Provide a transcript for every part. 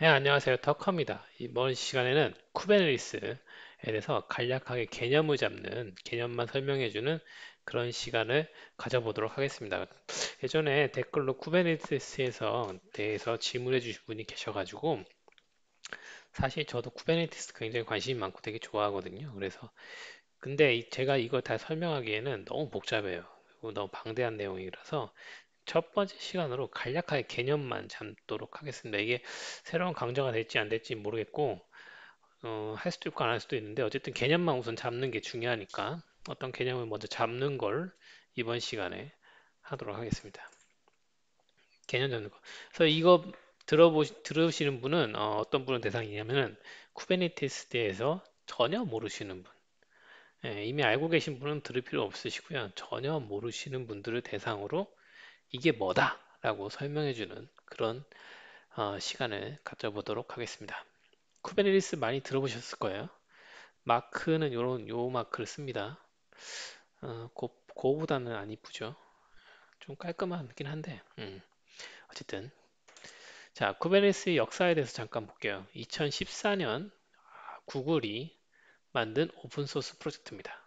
네, 안녕하세요. 터커입니다. 이번 시간에는 쿠베네리스에 대해서 간략하게 개념을 잡는 개념만 설명해주는 그런 시간을 가져보도록 하겠습니다. 예전에 댓글로 쿠베네티스에서 대해서 질문해 주신 분이 계셔가지고 사실 저도 쿠베네티스 굉장히 관심이 많고 되게 좋아하거든요. 그래서 근데 제가 이거다 설명하기에는 너무 복잡해요. 너무 방대한 내용이라서 첫 번째 시간으로 간략하게 개념만 잡도록 하겠습니다. 이게 새로운 강좌가 될지 안 될지 모르겠고 어, 할 수도 있고 안 할 수도 있는데 어쨌든 개념만 우선 잡는 게 중요하니까 어떤 개념을 먼저 잡는 걸 이번 시간에 하도록 하겠습니다. 개념 잡는 거. 그래서 이거 들어보시, 들으시는 분은 어, 떤 분은 대상이냐면은 쿠베네티스 대해서 전혀 모르시는 분. 예, 이미 알고 계신 분은 들을 필요 없으시고요. 전혀 모르시는 분들을 대상으로 이게 뭐다라고 설명해주는 그런 어, 시간을 가져보도록 하겠습니다. 쿠베네티스 많이 들어보셨을 거예요. 마크는 요런 요 마크를 씁니다. 어, 고, 보다는안 이쁘죠. 좀 깔끔하긴 한데 음. 어쨌든 자 쿠베네티스의 역사에 대해서 잠깐 볼게요. 2014년 구글이 만든 오픈소스 프로젝트입니다.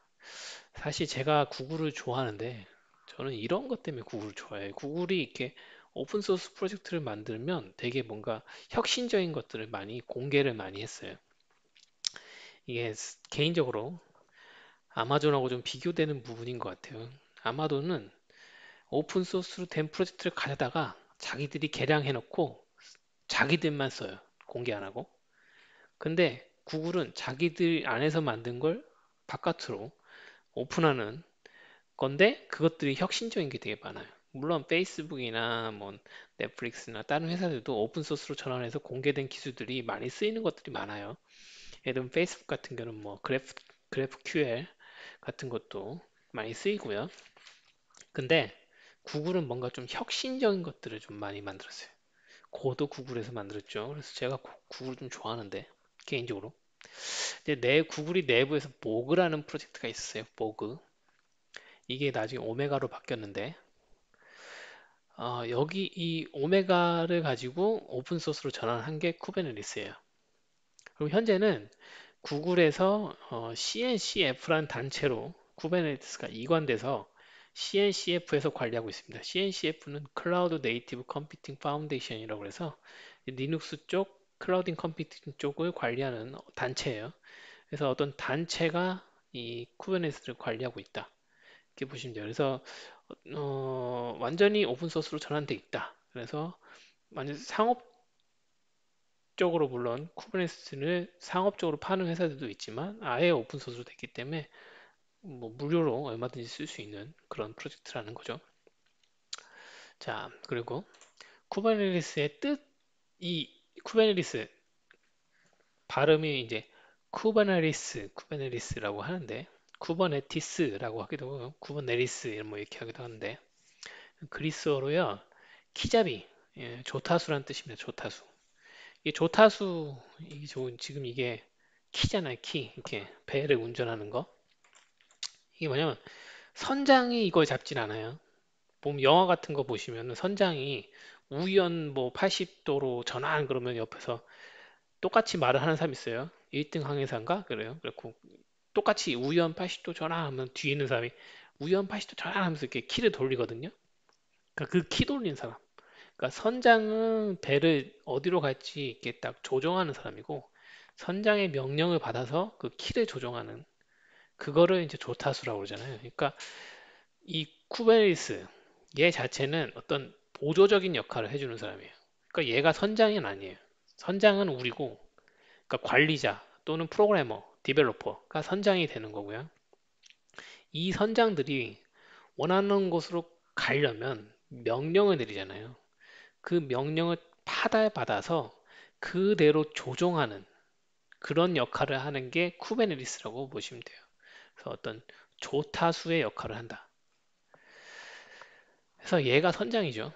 사실 제가 구글을 좋아하는데 저는 이런 것 때문에 구글을 좋아해요. 구글이 이렇게 오픈소스 프로젝트를 만들면 되게 뭔가 혁신적인 것들을 많이 공개를 많이 했어요. 이게 개인적으로 아마존하고 좀 비교되는 부분인 것 같아요. 아마존은 오픈소스로 된 프로젝트를 가져다가 자기들이 개량해놓고 자기들만 써요. 공개 안 하고. 근데 구글은 자기들 안에서 만든 걸 바깥으로 오픈하는 건데 그것들이 혁신적인 게 되게 많아요. 물론 페이스북이나 뭐 넷플릭스나 다른 회사들도 오픈 소스로 전환해서 공개된 기술들이 많이 쓰이는 것들이 많아요. 예를 들면 페이스북 같은 경우는 뭐 그래프 그래프QL 같은 것도 많이 쓰이고요. 근데 구글은 뭔가 좀 혁신적인 것들을 좀 많이 만들었어요. 고도 구글에서 만들었죠. 그래서 제가 구글을 좀 좋아하는데 개인적으로. 근데 내 구글이 내부에서 모그라는 프로젝트가 있어요. 보그 이게 나중에 오메가로 바뀌었는데 어, 여기 이 오메가를 가지고 오픈소스로 전환한 게 쿠베네리스예요. 그리고 현재는 구글에서 어, CNCF라는 단체로 쿠베네리스가 이관돼서 CNCF에서 관리하고 있습니다. CNCF는 클라우드 네이티브 컴퓨팅 파운데이션이라고 해서 리눅스 쪽 클라우딩 컴퓨팅 쪽을 관리하는 단체예요. 그래서 어떤 단체가 이쿠베네리스를 관리하고 있다. 이렇게 보시면 돼요. 그래서 어, 완전히 오픈 소스로 전환돼 있다. 그래서 만약 상업적으로 물론 쿠버네티스를 상업적으로 파는 회사들도 있지만 아예 오픈 소스로 됐기 때문에 뭐 무료로 얼마든지 쓸 수 있는 그런 프로젝트라는 거죠. 자, 그리고 쿠버네티스의 뜻이 쿠버네티스 발음이 이제 쿠버네티스, 쿠버네티스라고 하는데 쿠버네티스라고 하기도 하고 쿠버네리스 뭐 이렇게 하기도 하는데 그리스어로요 키잡이 예, 조타수란 뜻입니다. 조타수 이 조타수 이게 좋은 지금 이게 키잖아요 키 이렇게 배를 운전하는 거 이게 뭐냐면 선장이 이걸 잡진 않아요. 보면 영화 같은 거 보시면 선장이 우연 뭐 80도로 전환 그러면 옆에서 똑같이 말을 하는 사람이 있어요. 1등 항해사인가? 그래요. 그렇고 똑같이 우연 80도 전환하면 뒤에 있는 사람이 우연 80도 전환하면서 이렇게 키를 돌리거든요. 그러니까 그키 돌린 사람. 그러니까 선장은 배를 어디로 갈지 이렇게 딱 조정하는 사람이고 선장의 명령을 받아서 그 키를 조정하는 그거를 이제 조타수라고 그러잖아요. 그러니까 이 쿠베리스 얘 자체는 어떤 보조적인 역할을 해주는 사람이에요. 그러니까 얘가 선장은 아니에요. 선장은 우리고 그러니까 관리자 또는 프로그래머 디벨로퍼가 선장이 되는 거고요. 이 선장들이 원하는 곳으로 가려면 명령을 내리잖아요. 그 명령을 받아받아서 그대로 조종하는 그런 역할을 하는 게 쿠베네리스라고 보시면 돼요. 그래서 어떤 조타수의 역할을 한다. 그래서 얘가 선장이죠.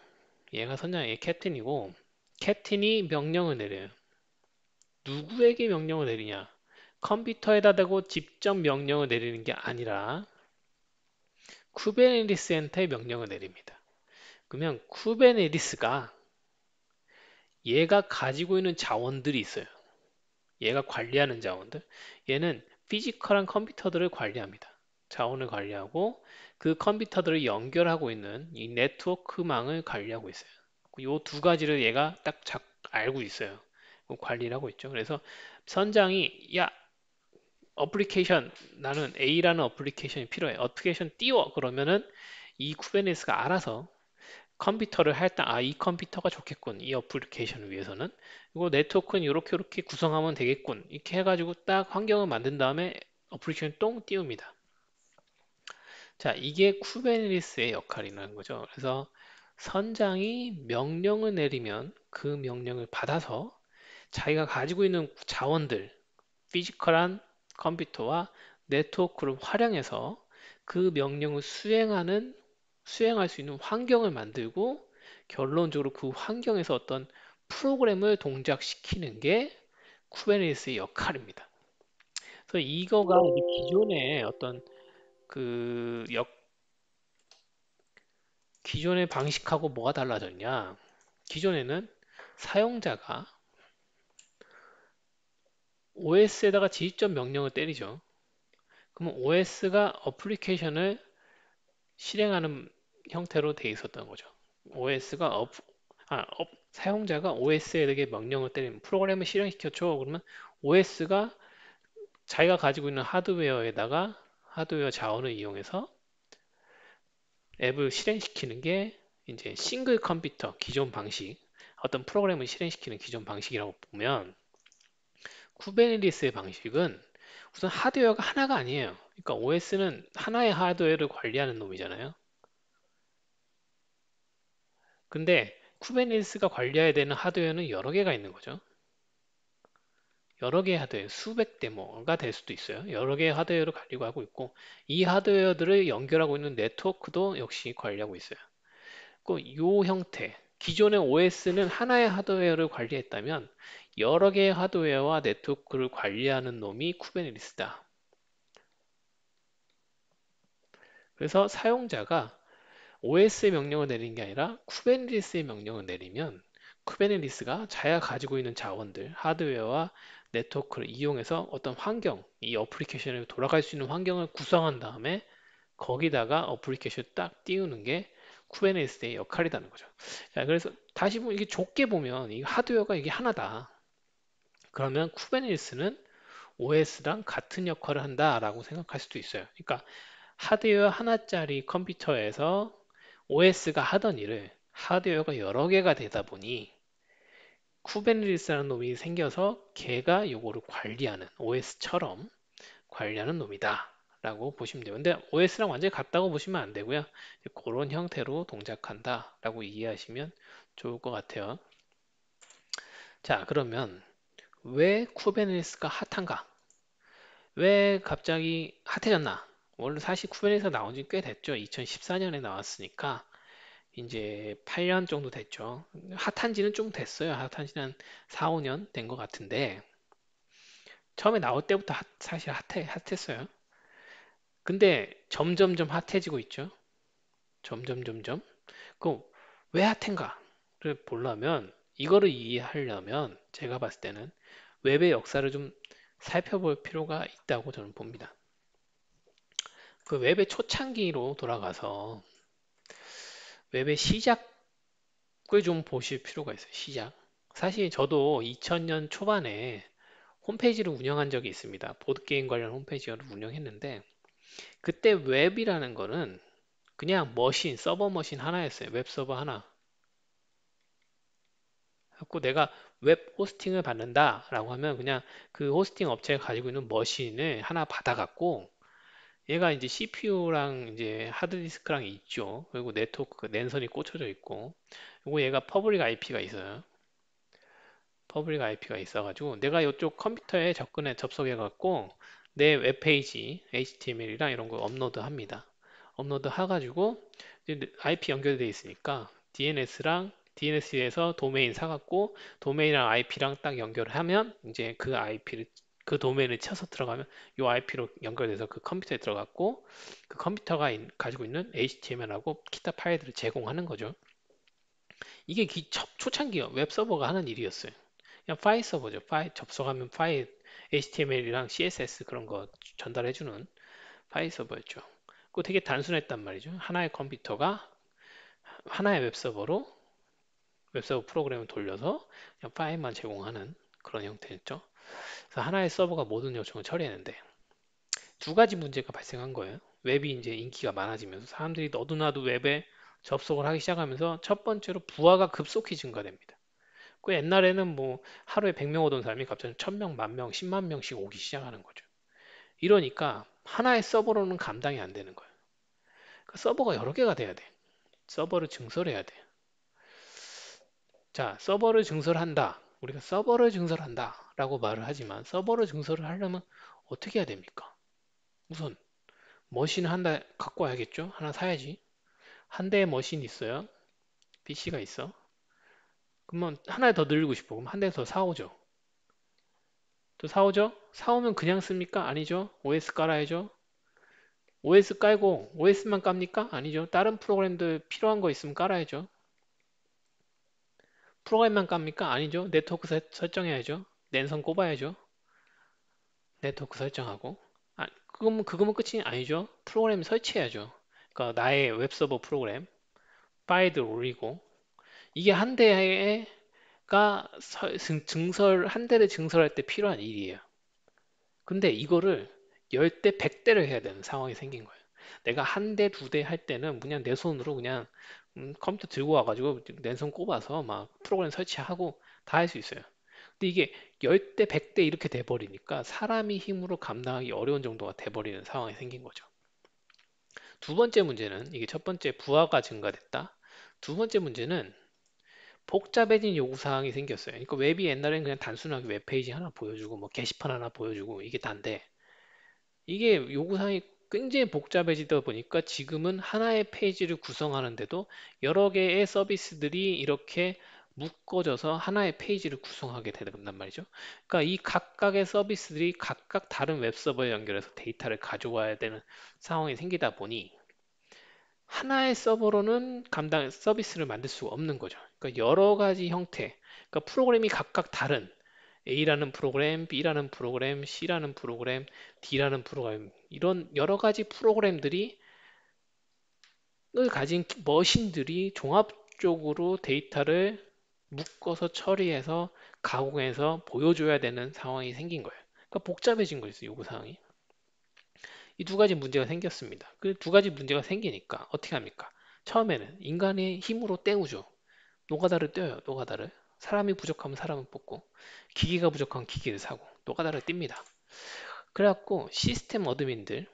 얘가 선장이 캡틴이고 캡틴이 명령을 내려요. 누구에게 명령을 내리냐? 컴퓨터에다 대고 직접 명령을 내리는 게 아니라 쿠베네티스한테 명령을 내립니다. 그러면 쿠베네티스가 얘가 가지고 있는 자원들이 있어요. 얘가 관리하는 자원들. 얘는 피지컬한 컴퓨터들을 관리합니다. 자원을 관리하고 그 컴퓨터들을 연결하고 있는 이 네트워크망을 관리하고 있어요. 이두 가지를 얘가 딱 알고 있어요. 관리를 하고 있죠. 그래서 선장이 야 어플리케이션 나는 A라는 어플리케이션이 필요해. 어플리케이션 띄워 그러면은 이쿠베네스가 알아서 컴퓨터를 할 때 아 이 컴퓨터가 좋겠군 이 어플리케이션을 위해서는 이거 네트워크는 이렇게 이렇게 구성하면 되겠군 이렇게 해가지고 딱 환경을 만든 다음에 어플리케이션 똥 띄웁니다. 자 이게 쿠베네스의 역할이라는 거죠. 그래서 선장이 명령을 내리면 그 명령을 받아서 자기가 가지고 있는 자원들 피지컬한 컴퓨터와 네트워크를 활용해서 그 명령을 수행하는 수행할 수 있는 환경을 만들고 결론적으로 그 환경에서 어떤 프로그램을 동작시키는 게 쿠베네티스의 역할입니다. 그래서 이거가 우리 기존의 어떤 그 역, 기존의 방식하고 뭐가 달라졌냐? 기존에는 사용자가 OS에다가 지지점 명령을 때리죠. 그러면 OS가 어플리케이션을 실행하는 형태로 돼 있었던 거죠. OS가 어, 아, 어, 사용자가 OS에게 명령을 때리면 프로그램을 실행시켰죠. 그러면 OS가 자기가 가지고 있는 하드웨어에다가 하드웨어 자원을 이용해서 앱을 실행시키는 게 이제 싱글 컴퓨터 기존 방식 어떤 프로그램을 실행시키는 기존 방식이라고 보면 쿠베네리스의 방식은 우선 하드웨어가 하나가 아니에요. 그러니까 OS는 하나의 하드웨어를 관리하는 놈이잖아요. 근데 쿠베네리스가 관리해야 되는 하드웨어는 여러 개가 있는 거죠. 여러 개의 하드웨어, 수백 데모가 될 수도 있어요. 여러 개의 하드웨어를 관리하고 있고 이 하드웨어들을 연결하고 있는 네트워크도 역시 관리하고 있어요. 그이 형태, 기존의 OS는 하나의 하드웨어를 관리했다면 여러 개의 하드웨어와 네트워크를 관리하는 놈이 쿠베네티스다. 그래서 사용자가 OS의 명령을 내리는 게 아니라 쿠베네티스의 명령을 내리면 쿠베네티스가 자야 가지고 있는 자원들, 하드웨어와 네트워크를 이용해서 어떤 환경, 이 어플리케이션을 돌아갈 수 있는 환경을 구성한 다음에 거기다가 어플리케이션을 딱 띄우는 게 쿠베네티스의 역할이라는 거죠. 자, 그래서 다시 보면 이게 좁게 보면 이 하드웨어가 이게 하나다. 그러면 쿠베네티스는 OS랑 같은 역할을 한다라고 생각할 수도 있어요. 그러니까 하드웨어 하나짜리 컴퓨터에서 OS가 하던 일을 하드웨어가 여러 개가 되다 보니 쿠베네티스라는 놈이 생겨서 걔가 요거를 관리하는 OS처럼 관리하는 놈이다 라고 보시면 돼요 근데 OS랑 완전히 같다고 보시면 안 되고요 그런 형태로 동작한다 라고 이해하시면 좋을 것 같아요 자 그러면 왜쿠베네스가 핫한가? 왜 갑자기 핫해졌나? 원래 사실 쿠베네스가 나온 지 꽤 됐죠. 2014년에 나왔으니까 이제 8년 정도 됐죠. 핫한 지는 좀 됐어요. 핫한 지는 한 4, 5년 된 것 같은데 처음에 나올 때부터 핫, 사실 핫해, 핫했어요. 근데 점점점 핫해지고 있죠. 점점점점. 그럼 왜 핫한가를 보려면 이거를 이해하려면 제가 봤을 때는 웹의 역사를 좀 살펴볼 필요가 있다고 저는 봅니다. 그 웹의 초창기로 돌아가서 웹의 시작을 좀 보실 필요가 있어요. 시작. 사실 저도 2000년 초반에 홈페이지를 운영한 적이 있습니다. 보드게임 관련 홈페이지를 운영했는데 그때 웹이라는 거는 그냥 머신, 서버 머신 하나였어요. 웹 서버 하나. 갖고 내가 웹 호스팅을 받는다 라고 하면 그냥 그 호스팅 업체가 가지고 있는 머신을 하나 받아갖고 얘가 이제 CPU랑 이제 하드디스크랑 있죠. 그리고 네트워크 랜선이 그 꽂혀져 있고 그리고 얘가 퍼블릭 IP가 있어요. 퍼블릭 IP가 있어가지고 내가 이쪽 컴퓨터에 접근해 접속해갖고 내 웹페이지 HTML이랑 이런 거 업로드합니다. 업로드 해가지고 IP 연결돼 있으니까 DNS랑 DNS에서 도메인 사갖고 도메인이랑 IP랑 딱 연결하면 이제 그 IP를 그 도메인을 쳐서 들어가면 이 IP로 연결돼서 그 컴퓨터에 들어갔고 그 컴퓨터가 인, 가지고 있는 HTML하고 기타 파일들을 제공하는 거죠. 이게 기, 초, 초창기 웹 서버가 하는 일이었어요. 그냥 파일 서버죠. 파일 접속하면 파일 HTML이랑 CSS 그런 거 전달해주는 파일 서버였죠. 그거 되게 단순했단 말이죠. 하나의 컴퓨터가 하나의 웹 서버로 웹서버 프로그램을 돌려서 그냥 파일만 제공하는 그런 형태였죠. 그래서 하나의 서버가 모든 요청을 처리했는데 두 가지 문제가 발생한 거예요. 웹이 이제 인기가 많아지면서 사람들이 너도나도 웹에 접속을 하기 시작하면서 첫 번째로 부하가 급속히 증가됩니다. 그 옛날에는 뭐 하루에 100명 오던 사람이 갑자기 1000명, 만명 10만 명씩 오기 시작하는 거죠. 이러니까 하나의 서버로는 감당이 안 되는 거예요. 그러니까 서버가 여러 개가 돼야 돼. 서버를 증설해야 돼. 자, 서버를 증설한다. 우리가 서버를 증설한다 라고 말을 하지만 서버를 증설을 하려면 어떻게 해야 됩니까? 우선 머신 하나 갖고 와야겠죠? 하나 사야지. 한 대의 머신이 있어요. PC가 있어. 그러면 하나 더 늘리고 싶어. 그럼 한 대 더 사오죠. 또 사오죠? 사오면 그냥 씁니까? 아니죠. OS 깔아야죠. OS 깔고 OS만 깝니까? 아니죠. 다른 프로그램들 필요한 거 있으면 깔아야죠. 프로그램만 깝니까? 아니죠. 네트워크 세, 설정해야죠. 랜선 꼽아야죠. 네트워크 설정하고 아, 그거면 뭐, 그거면 뭐 끝이 아니죠. 프로그램 설치해야죠. 그러니까 나의 웹서버 프로그램 파일들 올리고 이게 한 대가 증설 한 대를 증설할 때 필요한 일이에요. 근데 이거를 10대, 100대를 해야 되는 상황이 생긴 거예요. 내가 한 대, 두 대 할 때는 그냥 내 손으로 그냥 음, 컴퓨터 들고 와가지고 랜선 꼽아서 막 프로그램 설치하고 다 할 수 있어요. 근데 이게 10대, 100대 이렇게 돼버리니까 사람이 힘으로 감당하기 어려운 정도가 돼버리는 상황이 생긴 거죠. 두 번째 문제는 이게 첫 번째 부하가 증가됐다. 두 번째 문제는 복잡해진 요구사항이 생겼어요. 그러니까 웹이 옛날에는 그냥 단순하게 웹페이지 하나 보여주고 뭐 게시판 하나 보여주고 이게 단데 이게 요구사항이 굉장히 복잡해지다 보니까 지금은 하나의 페이지를 구성하는데도 여러 개의 서비스들이 이렇게 묶어져서 하나의 페이지를 구성하게 된단 말이죠. 그러니까 이 각각의 서비스들이 각각 다른 웹서버에 연결해서 데이터를 가져와야 되는 상황이 생기다 보니 하나의 서버로는 감당 서비스를 만들 수가 없는 거죠. 그러니까 여러 가지 형태, 그러니까 프로그램이 각각 다른 A라는 프로그램, B라는 프로그램, C라는 프로그램, D라는 프로그램 이런 여러 가지 프로그램들이 을 가진 머신들이 종합적으로 데이터를 묶어서 처리해서 가공해서 보여줘야 되는 상황이 생긴 거예요. 그러니까 복잡해진 거였어요. 요구 사항이. 이 두 가지 문제가 생겼습니다. 그 두 가지 문제가 생기니까 어떻게 합니까? 처음에는 인간의 힘으로 때우죠. 노가다를 떼어요. 노가다를. 사람이 부족하면 사람을 뽑고 기기가 부족하면 기기를 사고 또까다로 띱니다. 그래갖고 시스템 어드민들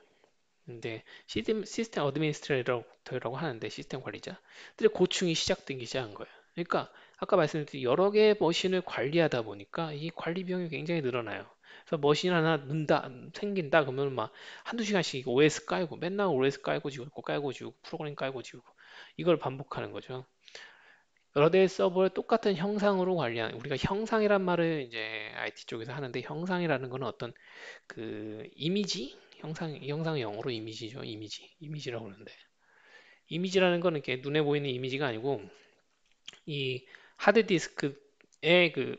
근데 시스템, 시스템 어드민스트레이터라고 하는데 시스템 관리자 근데 고충이 시작된기 시작한 거예요. 그러니까 아까 말씀드린 여러 개의 머신을 관리하다 보니까 이 관리 비용이 굉장히 늘어나요. 그래서 머신 하나 는다 생긴다 그러면 막 한두 시간씩 OS 깔고 맨날 OS 깔고 지우고 깔고 지우고 프로그램 깔고 지우고 이걸 반복하는 거죠. 여러 대의 서버를 똑같은 형상으로 관리하는 우리가 형상이란 말을 이제 IT 쪽에서 하는데 형상이라는 건 어떤 그 이미지 형상 형상 영어로 이미지죠 이미지 이미지라고 그러는데 이미지라는 거는 이렇게 눈에 보이는 이미지가 아니고 이 하드 디스크에 그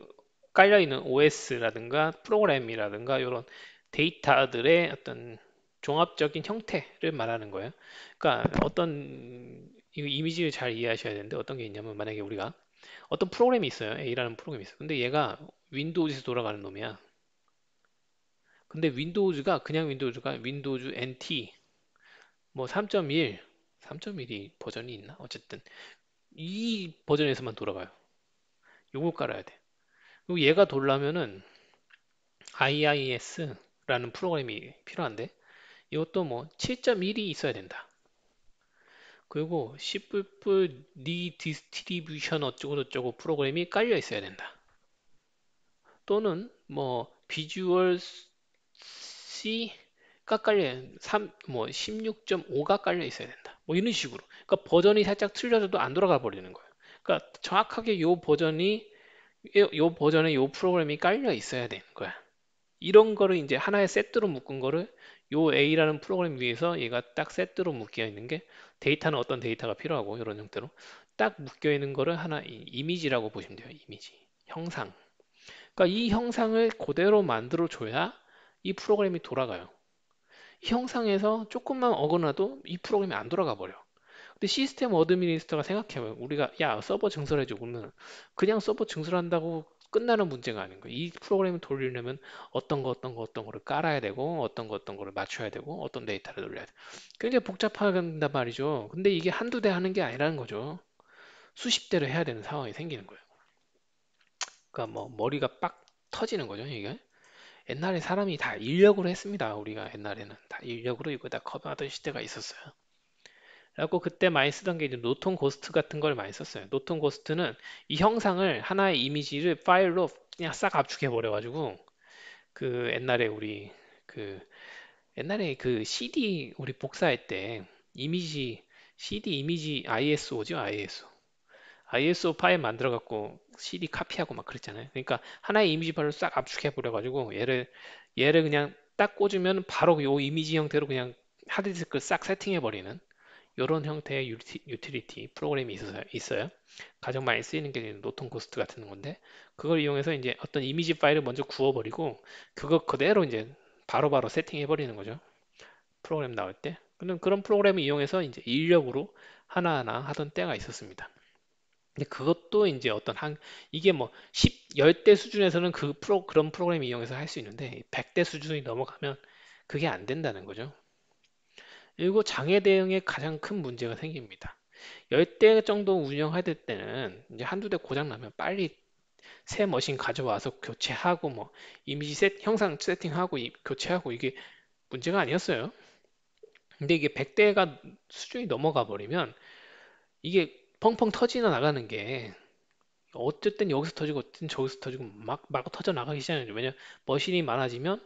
깔려 있는 OS라든가 프로그램이라든가 이런 데이터들의 어떤 종합적인 형태를 말하는 거예요. 그러니까 어떤 이 이미지를 잘 이해하셔야 되는데 어떤 게 있냐면 만약에 우리가 어떤 프로그램이 있어요. A라는 프로그램이 있어요. 근데 얘가 윈도우즈에서 돌아가는 놈이야. 근데 윈도우즈가 그냥 윈도우즈가 윈도우즈 NT 뭐 3.1, 3.1이 버전이 있나? 어쨌든 이 버전에서만 돌아가요. 요걸 깔아야 돼. 그리고 얘가 돌라면은 IIS라는 프로그램이 필요한데 이것도 뭐 7.1이 있어야 된다. 그리고 cpp redistribution 어쩌고저쩌고 프로그램이 깔려 있어야 된다. 또는 뭐 비주얼 C가 깔려 3, 뭐 16.5가 깔려 있어야 된다. 뭐 이런 식으로. 그러니까 버전이 살짝 틀려져도 안 돌아가 버리는 거예요. 그러니까 정확하게 요 버전이 요 버전에 요 프로그램이 깔려 있어야 되는 거야. 이런 거를 이제 하나의 세트로 묶은 거를 요 A라는 프로그램 위에서 얘가 딱 세트로 묶여 있는 게 데이터는 어떤 데이터가 필요하고 이런 형태로 딱 묶여 있는 거를 하나 이미지라고 보시면 돼요. 이미지. 형상. 그러니까 이 형상을 그대로 만들어 줘야 이 프로그램이 돌아가요. 형상에서 조금만 어긋나도 이 프로그램이 안 돌아가 버려. 근데 시스템 어드미니스터가 생각해보면 우리가 야 서버 증설해줘 그러면 그냥 서버 증설한다고 끝나는 문제가 아닌 거예요. 이 프로그램을 돌리려면 어떤 거 어떤 거 어떤 거를 깔아야 되고 어떤 거 어떤 거를 맞춰야 되고 어떤 데이터를 돌려야 돼. 굉장히 복잡하단 말이죠. 근데 이게 한두 대 하는 게 아니라는 거죠. 수십 대로 해야 되는 상황이 생기는 거예요. 그러니까 뭐 머리가 빡 터지는 거죠, 이게. 옛날에 사람이 다 인력으로 했습니다. 우리가 옛날에는 다 인력으로 이거 다 커버하던 시대가 있었어요. 라고 그때 많이 쓰던 게 이제 노톤 고스트 같은 걸 많이 썼어요. 노톤 고스트는 이 형상을 하나의 이미지를 파일로 그냥 싹 압축해 버려 가지고 그 옛날에 우리 그 옛날에 그 CD 우리 복사할 때 이미지 CD 이미지 ISO죠, ISO. ISO 파일 만들어 갖고 CD 카피하고 막 그랬잖아요. 그러니까 하나의 이미지 파일로 싹 압축해 버려 가지고 얘를 얘를 그냥 딱 꽂으면 바로 요 이미지 형태로 그냥 하드디스크싹 세팅해 버리는 이런 형태의 유틸리티 프로그램이 있어서 있어요. 가장 많이 쓰이는 게 노톤 코스트 같은 건데 그걸 이용해서 이제 어떤 이미지 파일을 먼저 구워버리고 그거 그대로 이제 바로바로 바로 세팅해버리는 거죠. 프로그램 나올 때. 그럼 그런 프로그램을 이용해서 이제 인력으로 하나하나 하던 때가 있었습니다. 근데 그것도 이제 어떤 한 이게 뭐 10, 10대 수준에서는 그 프로 그런 프로그램 이용해서 할 수 있는데 100대 수준이 넘어가면 그게 안 된다는 거죠. 그리고 장애 대응에 가장 큰 문제가 생깁니다. 10대 정도 운영할 때는 이제 한두 대 고장 나면 빨리 새 머신 가져와서 교체하고 뭐 이미지 셋, 형상 세팅하고 이, 교체하고 이게 문제가 아니었어요. 근데 이게 100대가 수준이 넘어가 버리면 이게 펑펑 터지나 나가는 게 어쨌든 여기서 터지고 어쨌든 저기서 터지고 막, 막 터져 나가기 시작해요. 왜냐 면 머신이 많아지면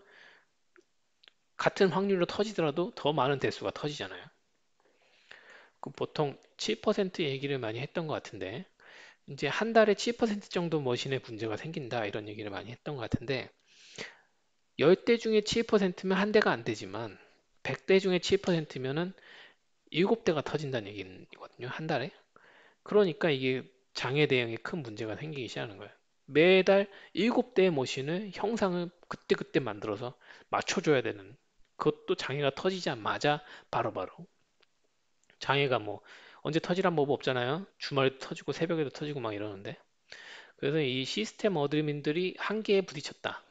같은 확률로 터지더라도 더 많은 대수가 터지잖아요. 그 보통 7% 얘기를 많이 했던 것 같은데 이제 한 달에 7% 정도 머신에 문제가 생긴다 이런 얘기를 많이 했던 것 같은데 10대 중에 7%면 한 대가 안 되지만 100대 중에 7%면은 7대가 터진다는 얘기거든요 한 달에 그러니까 이게 장애 대응에 큰 문제가 생기기 시작하는 거예요 매달 7대의 머신을 형상을 그때그때 만들어서 맞춰줘야 되는 그것도 장애가 터지자마자 바로바로 바로. 장애가 뭐 언제 터지란 법 없잖아요 주말에도 터지고 새벽에도 터지고 막 이러는데 그래서 이 시스템 어드민들이 한계에 부딪혔다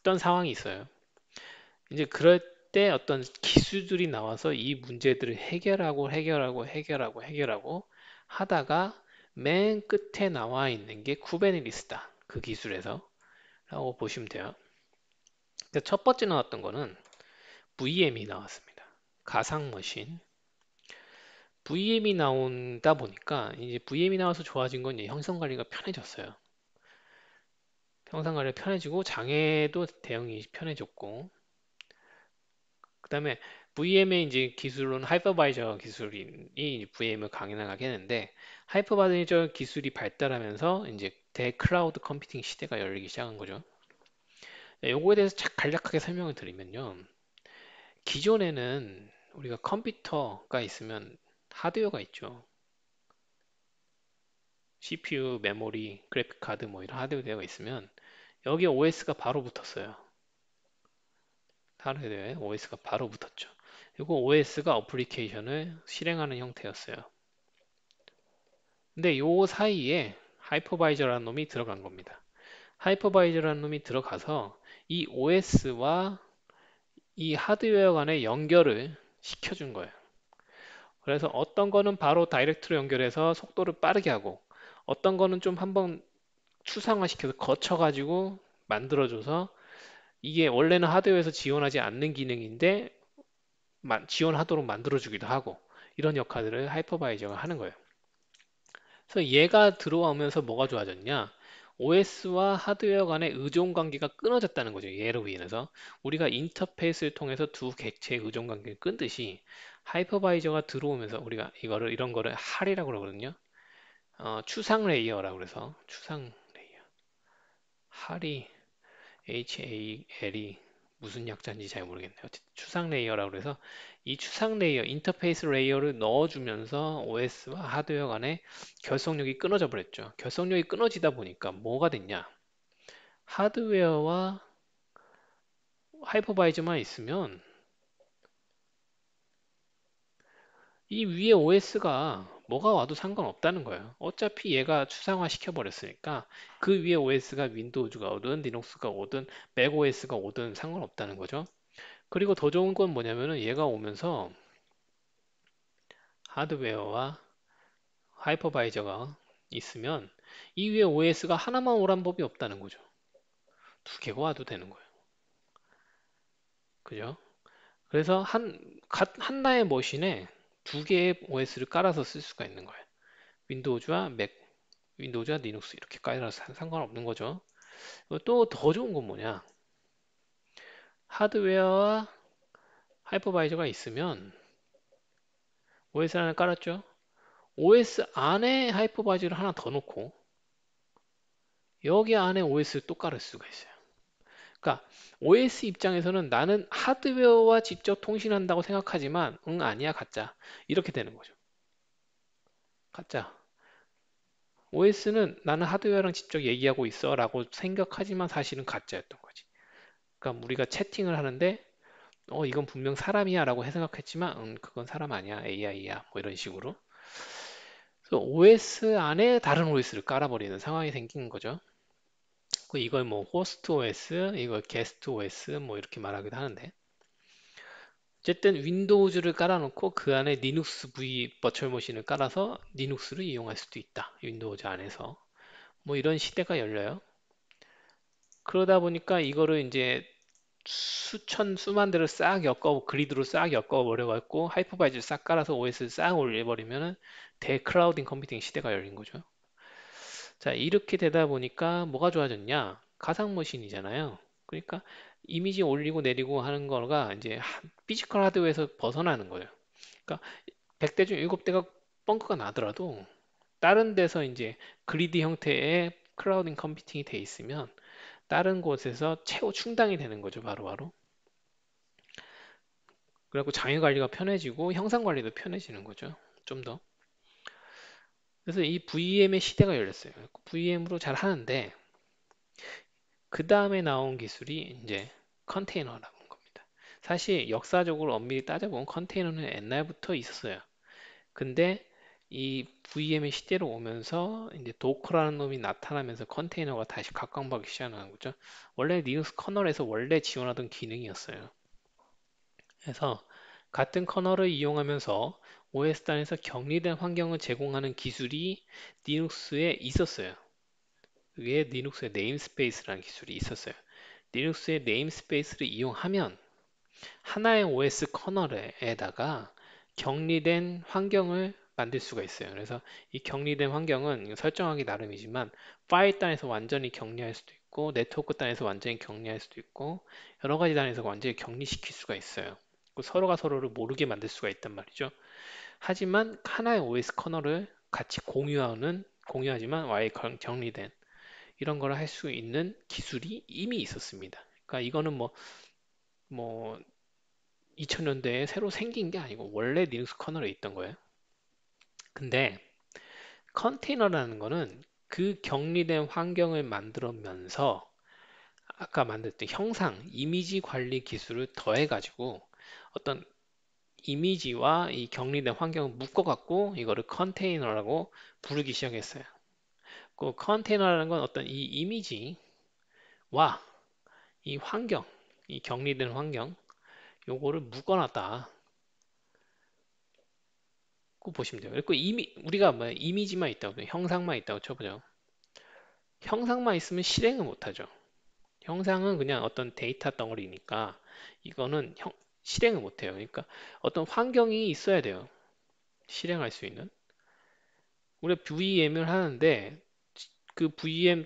어떤 상황이 있어요 이제 그럴 때 어떤 기술들이 나와서 이 문제들을 해결하고 해결하고 해결하고 해결하고 하다가 맨 끝에 나와 있는 게 쿠베네리스다. 그 기술에서 라고 보시면 돼요. 그러니까 첫 번째 나왔던 거는 VM이 나왔습니다. 가상 머신. VM이 나온다 보니까 이제 VM이 나와서 좋아진 건 형성 관리가 편해졌어요. 형상 관리가 편해지고 장애도 대응이 편해졌고 그 다음에 VM의 이제 기술은 하이퍼바이저 기술이 VM을 강행하게 했는데 하이퍼바이저 기술이 발달하면서 이제 대클라우드 컴퓨팅 시대가 열리기 시작한 거죠. 네, 요거에 대해서 간략하게 설명을 드리면요. 기존에는 우리가 컴퓨터가 있으면 하드웨어가 있죠. CPU, 메모리, 그래픽카드 뭐 이런 하드웨어가 있으면 여기에 OS가 바로 붙었어요. 하드웨어에 OS가 바로 붙었죠. 이건 OS가 어플리케이션을 실행하는 형태였어요. 근데 요 사이에 하이퍼바이저라는 놈이 들어간 겁니다. 하이퍼바이저라는 놈이 들어가서 이 OS와 이 하드웨어 간의 연결을 시켜준 거예요. 그래서 어떤 거는 바로 다이렉트로 연결해서 속도를 빠르게 하고 어떤 거는 좀 한번 추상화시켜서 거쳐가지고 만들어줘서 이게 원래는 하드웨어에서 지원하지 않는 기능인데 지원하도록 만들어주기도 하고 이런 역할들을 하이퍼바이저가 하는 거예요. 그래서 얘가 들어오면서 뭐가 좋아졌냐? OS와 하드웨어 간의 의존 관계가 끊어졌다는 거죠. 얘로 인해서 우리가 인터페이스를 통해서 두 객체의 의존 관계를 끊 듯이 하이퍼바이저가 들어오면서 우리가 이거를 이런 거를 할이라고 그러거든요. 어, 추상 레이어라고 그래서 추상 레이어 할이 HAL이 e. 무슨 약자인지 잘 모르겠네요. 어쨌든 추상 레이어라고 그래서 이 추상 레이어, 인터페이스 레이어를 넣어주면서 OS와 하드웨어 간의 결속력이 끊어져 버렸죠. 결속력이 끊어지다 보니까 뭐가 됐냐? 하드웨어와 하이퍼바이저만 있으면 이 위에 OS가 뭐가 와도 상관없다는 거예요. 어차피 얘가 추상화 시켜버렸으니까 그 위에 OS가 윈도우즈가 오든 리눅스가 오든 맥OS가 오든 상관없다는 거죠. 그리고 더 좋은 건 뭐냐면은 얘가 오면서 하드웨어와 하이퍼바이저가 있으면 이 위에 OS가 하나만 오란 법이 없다는 거죠. 두 개가 와도 되는 거예요. 그죠? 그래서 한, 한나의 머신에 두 개의 OS를 깔아서 쓸 수가 있는 거예요. 윈도우즈와 맥, 윈도우즈와 리눅스 이렇게 깔아서 상관없는 거죠. 또 더 좋은 건 뭐냐? 하드웨어와 하이퍼바이저가 있으면 OS 하나 깔았죠? OS 안에 하이퍼바이저를 하나 더 놓고 여기 안에 OS를 또 깔을 수가 있어요. 그러니까 OS 입장에서는 나는 하드웨어와 직접 통신한다고 생각하지만 응 아니야 가짜 이렇게 되는 거죠. 가짜. OS는 나는 하드웨어랑 직접 얘기하고 있어 라고 생각하지만 사실은 가짜였던 거지. 그러니까 우리가 채팅을 하는데 어 이건 분명 사람이야 라고 생각했지만 응 그건 사람 아니야 AI야 뭐 이런 식으로. 그래서 OS 안에 다른 OS를 깔아버리는 상황이 생긴 거죠. 자 이걸 뭐 호스트 OS, 이걸 게스트 OS 뭐 이렇게 말하기도 하는데 어쨌든 윈도우즈를 깔아놓고 그 안에 리눅스 V 버츄얼 머신을 깔아서 리눅스를 이용할 수도 있다. 윈도우즈 안에서 뭐 이런 시대가 열려요. 그러다 보니까 이거를 이제 수천 수만 대를 싹 엮어 그리드로 싹 엮어 버려갖고 하이퍼바이즈를싹 깔아서 OS를 싹 올려버리면은 대클라우딩 컴퓨팅 시대가 열린 거죠. 자, 이렇게 되다 보니까 뭐가 좋아졌냐? 가상 머신이잖아요. 그러니까 이미지 올리고 내리고 하는 거가 이제 피지컬 하드웨어에서 벗어나는 거예요. 그러니까 100대 중 7대가 펑크가 나더라도 다른 데서 이제 그리드 형태의 클라우딩 컴퓨팅이 돼 있으면 다른 곳에서 최고 충당이 되는 거죠, 바로바로. 그리고 장애 관리가 편해지고 형상 관리도 편해지는 거죠. 좀 더. 그래서 이 VM의 시대가 열렸어요. VM으로 잘 하는데 그 다음에 나온 기술이 이제 컨테이너라고 한 겁니다. 사실 역사적으로 엄밀히 따져보면 컨테이너는 옛날부터 있었어요. 근데 이 VM의 시대로 오면서 이제 도커라는 놈이 나타나면서 컨테이너가 다시 각광받기 시작하는 거죠. 원래 리눅스 커널에서 원래 지원하던 기능이었어요. 그래서 같은 커널을 이용하면서 OS 단에서 격리된 환경을 제공하는 기술이 리눅스에 있었어요. 그게 리눅스의 네임스페이스라는 기술이 있었어요. 리눅스의 네임스페이스를 이용하면 하나의 OS 커널에다가 격리된 환경을 만들 수가 있어요. 그래서 이 격리된 환경은 설정하기 나름이지만 파일 단에서 완전히 격리할 수도 있고 네트워크 단에서 완전히 격리할 수도 있고 여러 가지 단에서 완전히 격리시킬 수가 있어요. 서로가 서로를 모르게 만들 수가 있단 말이죠. 하지만 하나의 OS 커널을 같이 공유하는 공유하지만 와이 정리된 이런 걸 할 수 있는 기술이 이미 있었습니다. 그러니까 이거는 뭐뭐 뭐 2000년대에 뭐 새로 생긴 게 아니고 원래 리눅스 커널에 있던 거예요. 근데 컨테이너라는 거는 그 격리된 환경을 만들면서 아까 만들었던 형상, 이미지 관리 기술을 더해가지고 어떤 이미지와 이 격리된 환경을 묶어갖고 이거를 컨테이너라고 부르기 시작했어요. 그 컨테이너라는 건 어떤 이 이미지와 이 환경, 이 격리된 환경, 요거를 묶어놨다. 그 보시면 돼요. 그리고 그 이미 우리가 뭐 이미지만 있다고 형상만 있다고 쳐보죠. 형상만 있으면 실행을 못하죠. 형상은 그냥 어떤 데이터 덩어리니까 이거는 형, 실행을 못해요. 그러니까 어떤 환경이 있어야 돼요. 실행할 수 있는. 우리가 VM을 하는데 그 VM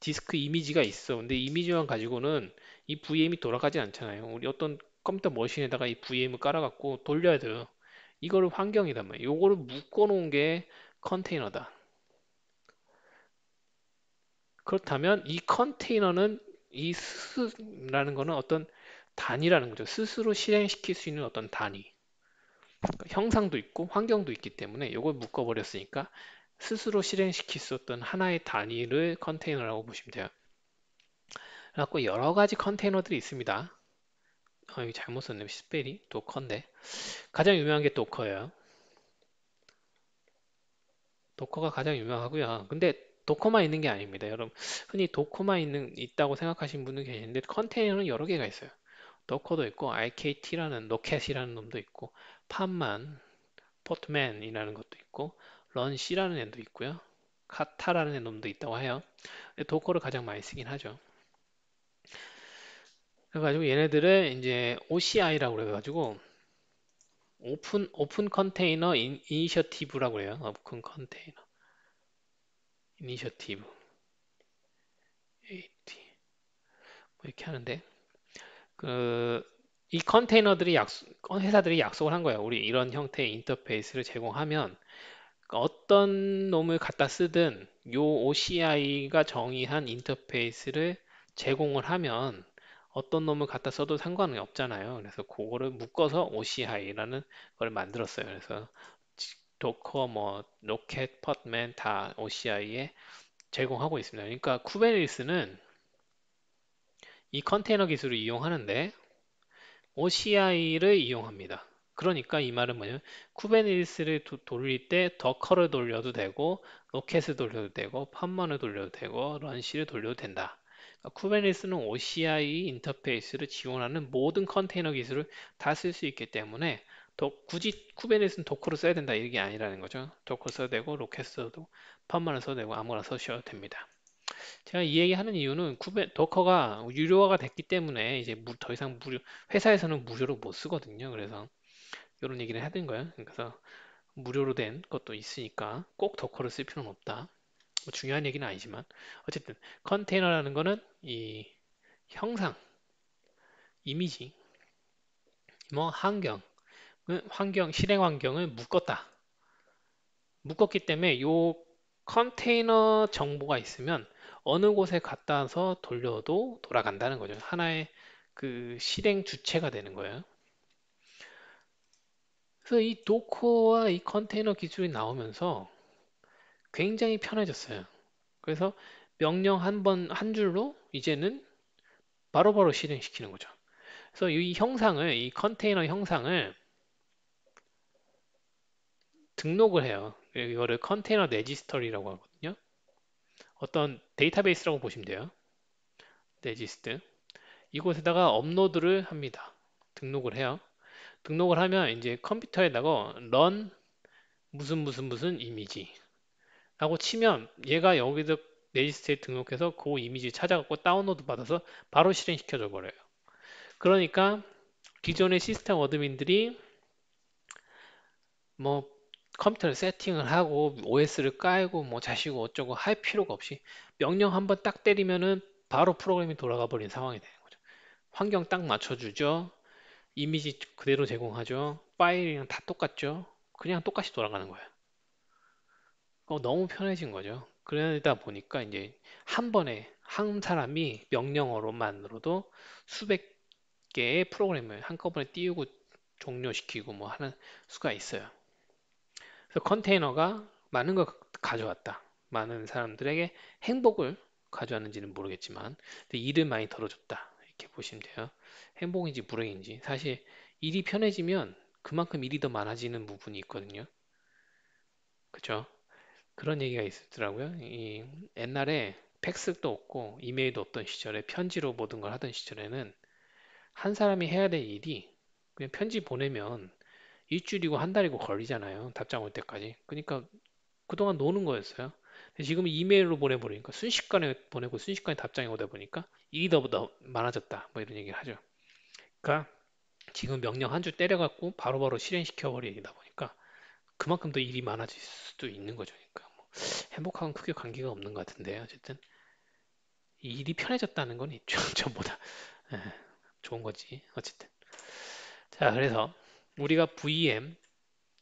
디스크 이미지가 있어. 근데 이미지만 가지고는 이 VM이 돌아가지 않잖아요. 우리 어떤 컴퓨터 머신에다가 이 VM을 깔아갖고 돌려야 돼요. 이거를 환경이다 말이에요. 요거를 묶어놓은 게 컨테이너다. 그렇다면 이 컨테이너는 이 스라는 거는 어떤 단위라는 거죠. 스스로 실행시킬 수 있는 어떤 단위. 그러니까 형상도 있고 환경도 있기 때문에 이걸 묶어버렸으니까 스스로 실행시킬 수 있었던 하나의 단위를 컨테이너라고 보시면 돼요. 그래고 여러 가지 컨테이너들이 있습니다. 아, 어, 여기 잘못 썼네. 스페리 도커인데. 가장 유명한 게 도커예요. 도커가 가장 유명하고요. 근데 도커만 있는 게 아닙니다. 여러분 흔히 도커만 있는 있다고 생각하시는 분은 계시는데 컨테이너는 여러 개가 있어요. 너커도 있고 IKT라는 노켓이라는 놈도 있고 팜만 포트맨이라는 것도 있고 런시라는 애도 있고요. 카타라는 놈도 있다고 해요. 도커를 가장 많이 쓰긴 하죠. 그래가지고 얘네들은 이제 OCI라고 그래가지고 오픈 오픈 컨테이너 인, 이니셔티브라고 그래요 오픈 컨테이너 이니셔티브 AT 뭐 이렇게 하는데 그이 컨테이너들이 약속, 회사들이 약속을 한 거야. 우리 이런 형태의 인터페이스를 제공하면 어떤 놈을 갖다 쓰든 요 OCI가 정의한 인터페이스를 제공을 하면 어떤 놈을 갖다 써도 상관은 없잖아요. 그래서 그거를 묶어서 OCI라는 걸 만들었어요. 그래서 도커, 뭐 로켓, 팟맨 다 OCI에 제공하고 있습니다. 그러니까 쿠베네티스는 이 컨테이너 기술을 이용하는데 OCI를 이용합니다. 그러니까 이 말은 뭐냐면 쿠베네티스를 돌릴 때 더커를 돌려도 되고 로켓을 돌려도 되고 판만을 돌려도 되고 런시를 돌려도 된다. 그러니까 쿠베네티스는 OCI 인터페이스를 지원하는 모든 컨테이너 기술을 다 쓸 수 있기 때문에 더, 굳이 쿠베네티스는 도커를 써야 된다 이게 아니라는 거죠. 도커 써도 되고 로켓 써도 판만을 써도 되고 아무거나 써셔도 됩니다. 제가 이 얘기하는 이유는 쿠베 도커가 유료화가 됐기 때문에 이제 무, 더 이상 무료 회사에서는 무료로 못 쓰거든요. 그래서 이런 얘기를 해둔 거예요. 그래서 무료로 된 것도 있으니까 꼭 도커를 쓸 필요는 없다. 뭐 중요한 얘기는 아니지만 어쨌든 컨테이너라는 거는 이 형상, 이미지, 뭐 환경, 환경 실행 환경을 묶었다. 묶었기 때문에 요 컨테이너 정보가 있으면 어느 곳에 갔다 와서 돌려도 돌아간다는 거죠. 하나의 그 실행 주체가 되는 거예요. 그래서 이 도커와 이 컨테이너 기술이 나오면서 굉장히 편해졌어요. 그래서 명령 한 번, 한 줄로 이제는 바로바로 바로 실행시키는 거죠. 그래서 이 형상을, 이 컨테이너 형상을 등록을 해요. 이거를 컨테이너 레지스터리라고 하거든요. 어떤 데이터베이스라고 보시면 돼요. 레지스트 이곳에다가 업로드를 합니다. 등록을 해요. 등록을 하면 이제 컴퓨터에다가 run 무슨 무슨 무슨 이미지 라고 치면 얘가 여기서 레지스트에 등록해서 그 이미지 찾아갖고 다운로드 받아서 바로 실행시켜줘 버려요. 그러니까 기존의 시스템 어드민들이 뭐 컴퓨터를 세팅을 하고 OS를 깔고 뭐 자시고 어쩌고 할 필요가 없이 명령 한번 딱 때리면은 바로 프로그램이 돌아가 버린 상황이 되는 거죠. 환경 딱 맞춰주죠. 이미지 그대로 제공하죠. 파일이랑 다 똑같죠. 그냥 똑같이 돌아가는 거예요. 어, 너무 편해진 거죠. 그러다 보니까 이제 한 번에 한 사람이 명령어로만으로도 수백 개의 프로그램을 한꺼번에 띄우고 종료시키고 뭐 하는 수가 있어요. 그래서 컨테이너가 많은 걸 가져왔다. 많은 사람들에게 행복을 가져왔는지는 모르겠지만 일을 많이 덜어줬다. 이렇게 보시면 돼요. 행복인지 불행인지 사실 일이 편해지면 그만큼 일이 더 많아지는 부분이 있거든요. 그렇죠? 그런 얘기가 있더라고요. 었이 옛날에 팩스도 없고 이메일도 없던 시절에 편지로 모든 걸 하던 시절에는 한 사람이 해야 될 일이 그냥 편지 보내면 일주일이고 한 달이고 걸리잖아요. 답장 올 때까지. 그러니까 그동안 노는 거였어요. 지금 이메일로 보내버리니까 순식간에 보내고 순식간에 답장이 오다 보니까 일이 더, 더 많아졌다. 뭐 이런 얘기를 하죠. 그러니까 지금 명령 한줄 때려갖고 바로바로 실행시켜버리다 보니까 그만큼 더 일이 많아질 수도 있는 거죠. 그러니까 뭐 행복하고 크게 관계가 없는 것 같은데 요 어쨌든 일이 편해졌다는 건 있죠. 전보다 예, 좋은 거지. 어쨌든 자 그래서 우리가 VM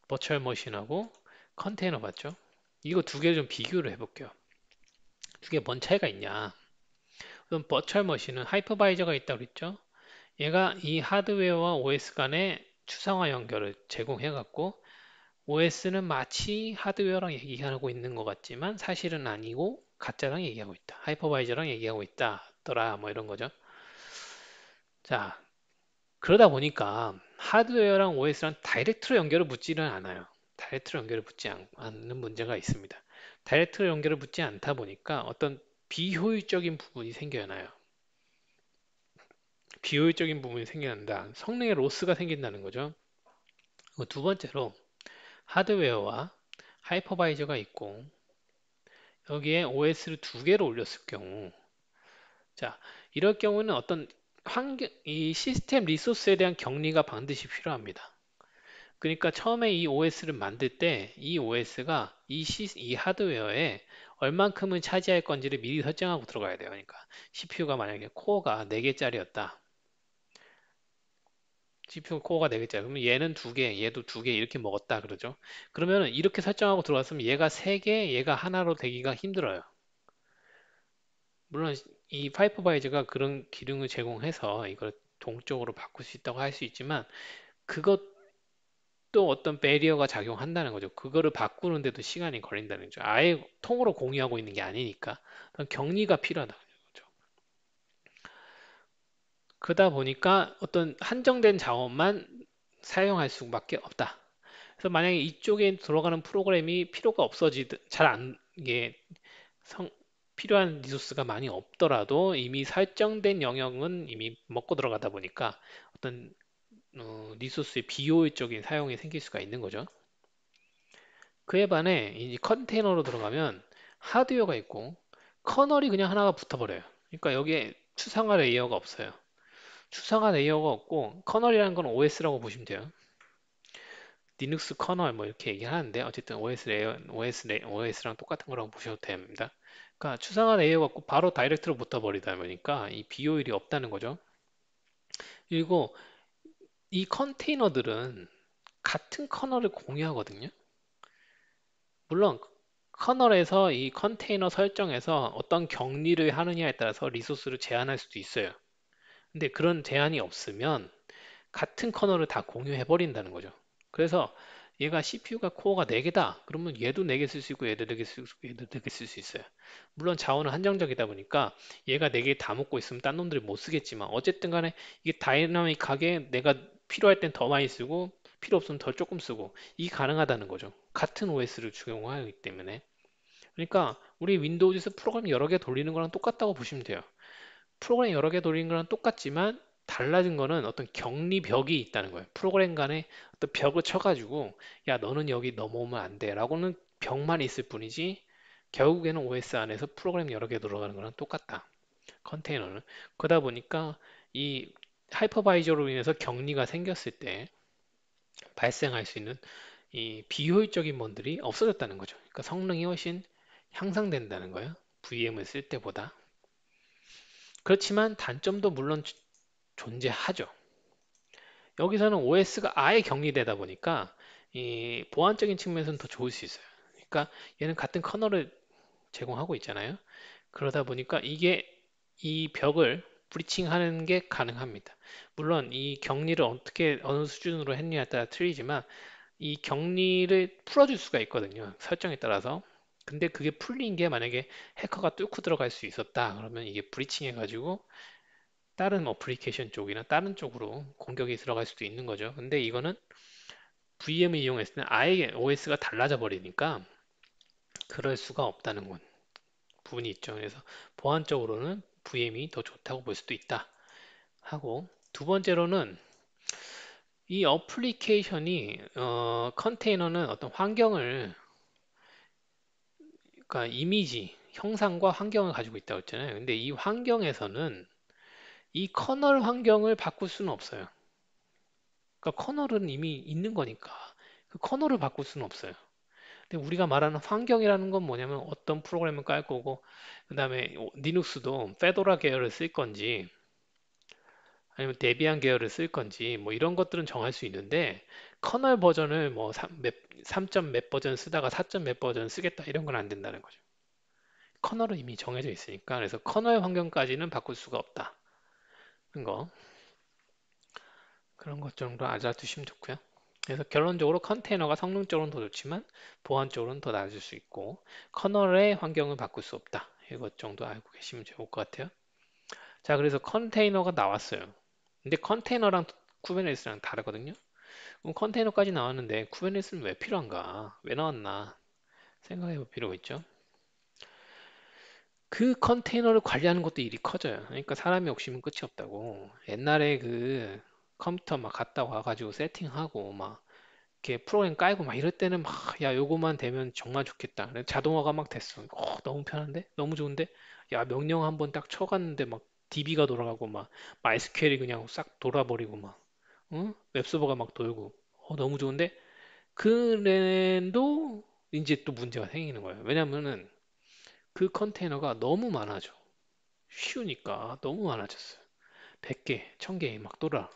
버츄얼 머신하고 컨테이너 봤죠? 이거 두 개를 좀 비교를 해볼게요. 두 개 뭔 차이가 있냐? 그럼 버츄얼 머신은 하이퍼바이저가 있다고 그랬죠? 얘가 이 하드웨어와 OS 간의 추상화 연결을 제공해갖고 OS는 마치 하드웨어랑 얘기하고 있는 것 같지만 사실은 아니고 가짜랑 얘기하고 있다. 하이퍼바이저랑 얘기하고 있다더라 뭐 이런 거죠. 자 그러다 보니까 하드웨어랑 OS랑 다이렉트로 연결을 묻지는 않아요. 다이렉트로 연결을 붙지 않는 문제가 있습니다. 다이렉트로 연결을 붙지 않다 보니까 어떤 비효율적인 부분이 생겨나요. 비효율적인 부분이 생겨난다. 성능의 로스가 생긴다는 거죠. 두 번째로 하드웨어와 하이퍼바이저가 있고 여기에 OS를 두 개로 올렸을 경우 자 이럴 경우는 어떤 환경, 이 시스템 리소스에 대한 격리가 반드시 필요합니다. 그러니까 처음에 이 OS를 만들 때 이 OS가 이, 시, 이 하드웨어에 얼만큼은 차지할 건지를 미리 설정하고 들어가야 돼요. 그러니까 CPU가 만약에 코어가 4개짜리였다. CPU 코어가 4개짜리. 그러면 얘는 2개, 얘도 2개 이렇게 먹었다 그러죠. 그러면 이렇게 설정하고 들어갔으면 얘가 3개, 얘가 하나로 되기가 힘들어요. 물론 이 파이프바이즈가 그런 기능을 제공해서 이걸 동적으로 바꿀 수 있다고 할 수 있지만 그것도 어떤 배리어가 작용한다는 거죠. 그거를 바꾸는데도 시간이 걸린다는 거죠. 아예 통으로 공유하고 있는 게 아니니까 격리가 필요하다는 거죠. 그러다 보니까 어떤 한정된 자원만 사용할 수밖에 없다. 그래서 만약에 이쪽에 들어가는 프로그램이 필요가 없어지든 잘안 이게 성, 필요한 리소스가 많이 없더라도 이미 설정된 영역은 이미 먹고 들어가다 보니까 어떤 어, 리소스의 비효율적인 사용이 생길 수가 있는 거죠. 그에 반해 이 컨테이너로 들어가면 하드웨어가 있고 커널이 그냥 하나가 붙어버려요. 그러니까 여기에 추상화 레이어가 없어요. 추상화 레이어가 없고 커널이라는 건 OS라고 보시면 돼요. 리눅스 커널 뭐 이렇게 얘기하는데 어쨌든 OS 레이어, OS 레 OS랑 똑같은 거라고 보셔도 됩니다. 그러니까 추상한 a 갖고 바로 다이렉트로 붙어 버리다 보니까 이 비효율이 없다는 거죠. 그리고 이 컨테이너들은 같은 커널을 공유하거든요. 물론 커널에서 이 컨테이너 설정에서 어떤 격리를 하느냐에 따라서 리소스를 제한할 수도 있어요. 근데 그런 제한이 없으면 같은 커널을 다 공유해 버린다는 거죠. 그래서 얘가 CPU가 코어가 4개다. 그러면 얘도 4개 쓸 수 있고 얘도 4개 쓸 수 있고 얘도 4개 쓸 수 있어요. 물론 자원은 한정적이다 보니까 얘가 4개 다 먹고 있으면 딴 놈들이 못 쓰겠지만 어쨌든 간에 이게 다이나믹하게 내가 필요할 땐 더 많이 쓰고 필요 없으면 더 조금 쓰고 이 가능하다는 거죠. 같은 OS를 적용하기 때문에 그러니까 우리 윈도우즈에서 프로그램 여러 개 돌리는 거랑 똑같다고 보시면 돼요. 프로그램 여러 개 돌리는 거랑 똑같지만 달라진 거는 어떤 격리벽이 있다는 거예요. 프로그램 간에 어떤 벽을 쳐가지고 야 너는 여기 넘어오면 안 돼라고는 벽만 있을 뿐이지 결국에는 OS 안에서 프로그램 여러 개 들어가는 거랑 똑같다. 컨테이너는 그러다 보니까 이 하이퍼바이저로 인해서 격리가 생겼을 때 발생할 수 있는 이 비효율적인 번들이 없어졌다는 거죠. 그러니까 성능이 훨씬 향상된다는 거예요. VM을 쓸 때보다. 그렇지만 단점도 물론 존재하죠. 여기서는 OS가 아예 격리되다 보니까 이 보안적인 측면에서는 더 좋을 수 있어요. 그러니까 얘는 같은 커널을 제공하고 있잖아요. 그러다 보니까 이게 이 벽을 브리칭하는 게 가능합니다. 물론 이 격리를 어떻게 어느 수준으로 했냐에 느 따라 틀리지만 이 격리를 풀어줄 수가 있거든요. 설정에 따라서. 근데 그게 풀린 게 만약에 해커가 뚫고 들어갈 수 있었다. 그러면 이게 브리칭해가지고 다른 어플리케이션 쪽이나 다른 쪽으로 공격이 들어갈 수도 있는 거죠. 근데 이거는 VM을 이용했을 때 아예 OS가 달라져 버리니까 그럴 수가 없다는 건 부분이 있죠. 그래서 보안적으로는 VM이 더 좋다고 볼 수도 있다 하고 두 번째로는 이 어플리케이션이 어, 컨테이너는 어떤 환경을 그러니까 이미지 형상과 환경을 가지고 있다고 했잖아요. 근데 이 환경에서는 이 커널 환경을 바꿀 수는 없어요. 그러니까 커널은 이미 있는 거니까 그 커널을 바꿀 수는 없어요. 근데 우리가 말하는 환경이라는 건 뭐냐면 어떤 프로그램을 깔 거고 그 다음에 리눅스도 페도라 계열을 쓸 건지 아니면 데비안 계열을 쓸 건지 뭐 이런 것들은 정할 수 있는데 커널 버전을 뭐 3, 몇, 3. 몇 버전 쓰다가 4. 몇 버전 쓰겠다 이런 건 안 된다는 거죠. 커널은 이미 정해져 있으니까 그래서 커널 환경까지는 바꿀 수가 없다. 큰 거. 그런 것 정도 알아두시면 좋고요. 그래서 결론적으로 컨테이너가 성능적으로는 더 좋지만 보안적으로는 더 낮을 수 있고 커널의 환경을 바꿀 수 없다. 이것 정도 알고 계시면 좋을 것 같아요. 자, 그래서 컨테이너가 나왔어요. 근데 컨테이너랑 쿠베네스랑 다르거든요. 그럼 컨테이너까지 나왔는데 쿠베네스는왜 필요한가? 왜 나왔나? 생각해 볼 필요가 있죠. 그 컨테이너를 관리하는 것도 일이 커져요. 그러니까 사람이 욕심은 끝이 없다고. 옛날에 그 컴퓨터 막 갔다 와가지고 세팅하고 막 이렇게 프로그램 깔고 막 이럴 때는 막 야 요거만 되면 정말 좋겠다. 자동화가 막 됐어. 어, 너무 편한데? 너무 좋은데? 야 명령 한번 딱 쳐갔는데 막 DB가 돌아가고 막 MySQL이 그냥 싹 돌아버리고 막 응? 웹서버가 막 돌고 어, 너무 좋은데? 그랜도 이제 또 문제가 생기는 거예요. 왜냐면은 그 컨테이너가 너무 많아져. 쉬우니까 너무 많아졌어요. 100개, 1000개 막 돌아.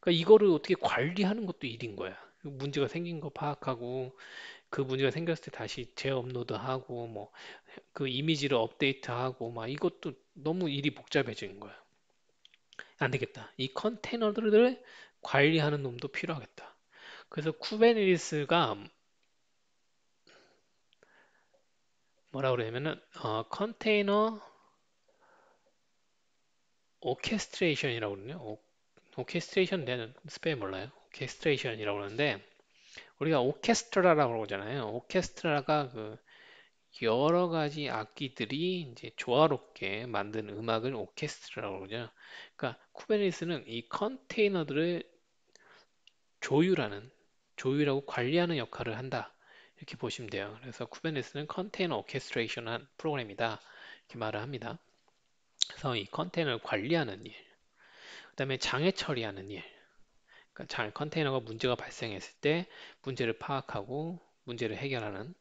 그러니까 이거를 어떻게 관리하는 것도 일인 거야. 문제가 생긴 거 파악하고 그 문제가 생겼을 때 다시 재업로드하고 뭐 그 이미지를 업데이트하고 막 이것도 너무 일이 복잡해진 거야. 안 되겠다. 이 컨테이너들을 관리하는 놈도 필요하겠다. 그래서 쿠베네티스가 뭐라 그러냐면은 어, 컨테이너 오케스트레이션이라고 그러네요. 오, 오케스트레이션 되는 스페인 몰라요? 오케스트레이션이라고 그러는데 우리가 오케스트라라고 그러잖아요. 오케스트라가 그 여러 가지 악기들이 이제 조화롭게 만든 음악을 오케스트라라고 그러죠. 그러니까 쿠베네티스는 이 컨테이너들을 조율하는 조율하고 관리하는 역할을 한다. 이렇게 보시면 돼요. 그래서 쿠베네스는 컨테이너 오케스트레이션한 프로그램이다. 이렇게 말을 합니다. 그래서 이 컨테이너를 관리하는 일, 그 다음에 장애 처리하는 일, 그러니까 장, 애 컨테이너가 문제가 발생했을 때 문제를 파악하고 문제를 해결하는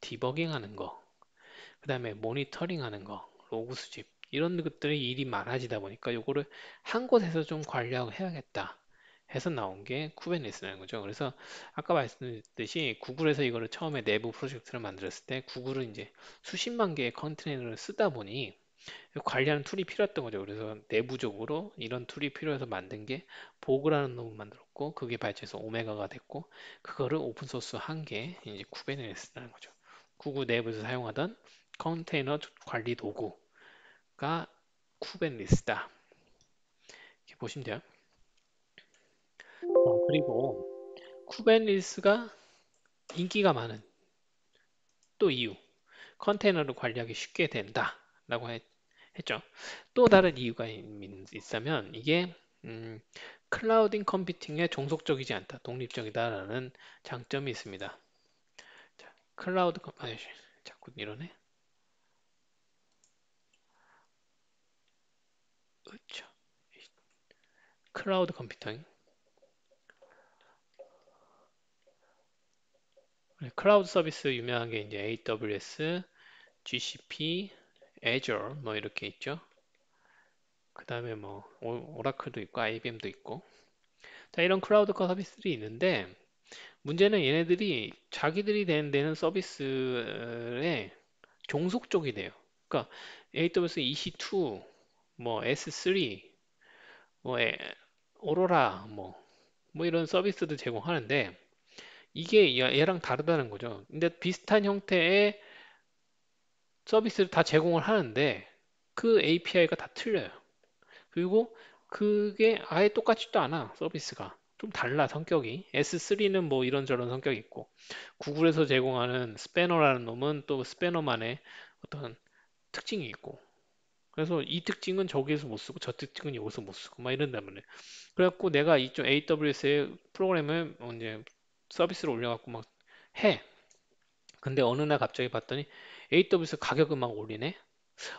디버깅하는 거, 그 다음에 모니터링하는 거, 로그 수집 이런 것들의 일이 많아지다 보니까 요거를한 곳에서 좀 관리하고 해야겠다. 해서 나온 게 쿠베네스라는 거죠. 그래서 아까 말씀드렸듯이 구글에서 이거를 처음에 내부 프로젝트를 만들었을 때 구글은 이제 수십만 개의 컨테이너를 쓰다 보니 관리하는 툴이 필요했던 거죠. 그래서 내부적으로 이런 툴이 필요해서 만든 게 보그라는 놈을 만들었고 그게 발전해서 오메가가 됐고 그거를 오픈소스 한 게 이제 쿠베네스라는 거죠. 구글 내부에서 사용하던 컨테이너 관리 도구가 쿠베네스다. 이렇게 보시면 돼요. 어, 그리고 쿠 b e r n e 인기가 많은 또 이유 컨테이너를 관리하기 쉽게 된다라고 했, 죠또 다른 이유가 있다면 이게 음, 클라우딩 컴퓨팅에 종속적이지 않다, 독립적이다라는 장점이 있습니다. 자, 클라우드 컴퓨팅, 아 자꾸 이러네. 그렇죠. 클라우드 컴퓨팅 네, 클라우드 서비스 유명한 게 이제 AWS, GCP, Azure 뭐 이렇게 있죠. 그 다음에 뭐 오라클도 있고 IBM도 있고 자 이런 클라우드 서비스들이 있는데 문제는 얘네들이 자기들이 되는 데는 서비스에 종속 쪽이 돼요. 그러니까 AWS EC2, 뭐 S3, 뭐 오로라 뭐, 뭐 이런 서비스도 제공하는데 이게 얘랑 다르다는 거죠. 근데 비슷한 형태의 서비스를 다 제공을 하는데 그 API가 다 틀려요. 그리고 그게 아예 똑같지도 않아, 서비스가. 좀 달라, 성격이. S3는 뭐 이런저런 성격이 있고, 구글에서 제공하는 스패너라는 놈은 또 스패너만의 어떤 특징이 있고, 그래서 이 특징은 저기에서 못 쓰고 저 특징은 여기서 못 쓰고 막이런다면 그래갖고 내가 이쪽 AWS의 프로그램을 뭐 이제 서비스를 올려갖고 막 해. 근데 어느 날 갑자기 봤더니 AWS 가격은 막 올리네.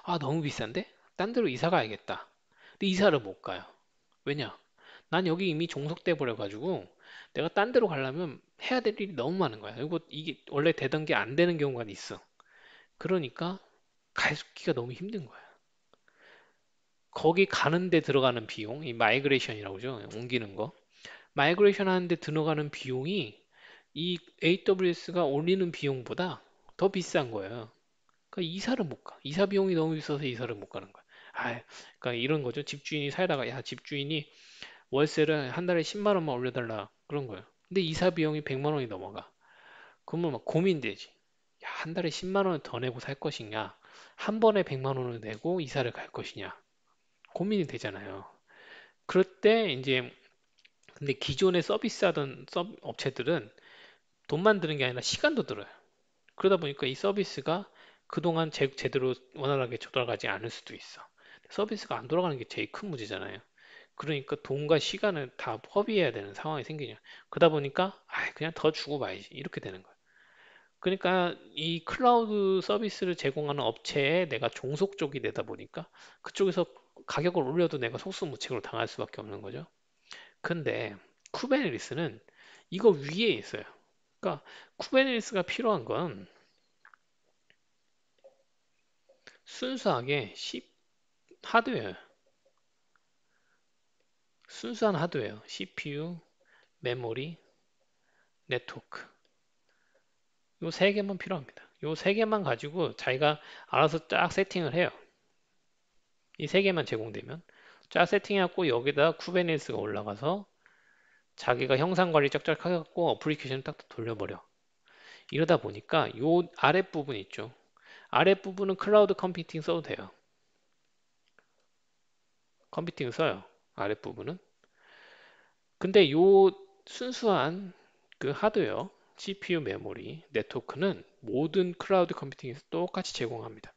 아 너무 비싼데? 딴 데로 이사 가야겠다. 근데 이사를 못 가요. 왜냐? 난 여기 이미 종속돼 버려가지고 내가 딴 데로 가려면 해야 될 일이 너무 많은 거야. 이거 이게 원래 되던 게 안 되는 경우가 있어. 그러니까 가기가 너무 힘든 거야. 거기 가는데 들어가는 비용, 이 마이그레이션이라고 죠 옮기는 거. 마이그레이션 하는데 들어가는 비용이 이 AWS가 올리는 비용보다 더 비싼 거예요. 그러니까 이사를 못 가. 이사 비용이 너무 비싸서 이사를 못 가는 거야. 아, 그러니까 이런 거죠. 집주인이 살다가 야 집주인이 월세를 한 달에 10만 원만 올려달라 그런 거예요. 근데 이사 비용이 100만 원이 넘어가. 그러면 막 고민되지. 야, 한 달에 10만 원을 더 내고 살 것이냐, 한 번에 100만 원을 내고 이사를 갈 것이냐 고민이 되잖아요. 그럴 때 이제 근데 기존에 서비스하던 서 업체들은 돈만 드는 게 아니라 시간도 들어요. 그러다 보니까 이 서비스가 그동안 제, 제대로 원활하게 돌아가지 않을 수도 있어. 서비스가 안 돌아가는 게 제일 큰 문제잖아요. 그러니까 돈과 시간을 다 허비해야 되는 상황이 생기냐 그러다 보니까 아, 그냥 더 주고 봐야지 이렇게 되는 거예요. 그러니까 이 클라우드 서비스를 제공하는 업체에 내가 종속 쪽이 되다 보니까 그쪽에서 가격을 올려도 내가 속수무책으로 당할 수밖에 없는 거죠. 근데 쿠베네리스는 이거 위에 있어요. 그러니까 쿠베네티스가 필요한 건 순수하게 C 하드웨어 순수한 하드웨어 CPU, 메모리, 네트워크 요 세 개만 필요합니다. 요 세 개만 가지고 자기가 알아서 쫙 세팅을 해요. 이 세 개만 제공되면 쫙 세팅해갖고 여기다 쿠베네티스가 올라가서 자기가 형상 관리 쫙쫙 해갖고 어플리케이션 딱 돌려버려. 이러다 보니까 요 아랫부분 있죠. 아랫부분은 클라우드 컴퓨팅 써도 돼요. 컴퓨팅 써요. 아랫부분은. 근데 요 순수한 그 하드웨어, CPU 메모리, 네트워크는 모든 클라우드 컴퓨팅에서 똑같이 제공합니다.